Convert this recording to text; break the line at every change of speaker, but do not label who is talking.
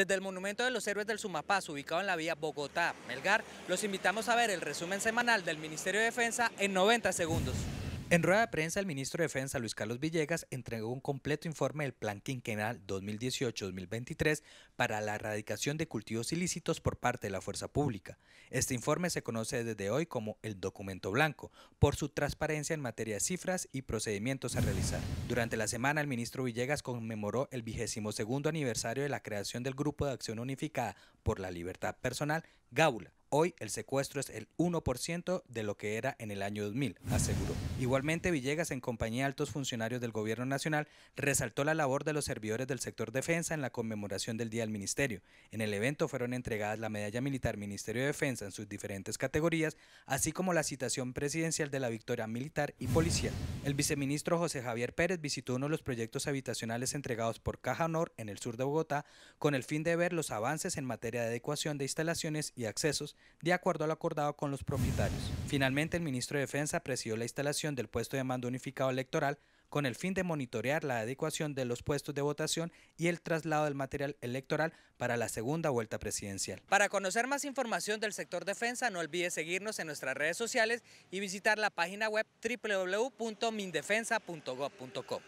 Desde el Monumento de los Héroes del Sumapaz, ubicado en la vía Bogotá-Melgar, los invitamos a ver el resumen semanal del Ministerio de Defensa en 90 segundos. En rueda de prensa, el ministro de Defensa, Luis Carlos Villegas, entregó un completo informe del Plan Quinquenal 2018-2023 para la erradicación de cultivos ilícitos por parte de la fuerza pública. Este informe se conoce desde hoy como el documento blanco, por su transparencia en materia de cifras y procedimientos a realizar. Durante la semana, el ministro Villegas conmemoró el vigésimo segundo aniversario de la creación del Grupo de Acción Unificada por la Libertad Personal, GAULA, Hoy el secuestro es el 1% de lo que era en el año 2000, aseguró. Igualmente, Villegas, en compañía de altos funcionarios del Gobierno Nacional, resaltó la labor de los servidores del sector defensa en la conmemoración del Día del Ministerio. En el evento fueron entregadas la Medalla Militar Ministerio de Defensa en sus diferentes categorías, así como la citación presidencial de la victoria militar y policial. El viceministro José Javier Pérez visitó uno de los proyectos habitacionales entregados por Caja Honor en el sur de Bogotá con el fin de ver los avances en materia de adecuación de instalaciones y accesos de acuerdo a lo acordado con los propietarios. Finalmente, el ministro de Defensa presidió la instalación del puesto de mando unificado electoral con el fin de monitorear la adecuación de los puestos de votación y el traslado del material electoral para la segunda vuelta presidencial. Para conocer más información del sector defensa, no olvide seguirnos en nuestras redes sociales y visitar la página web www.mindefensa.gov.co.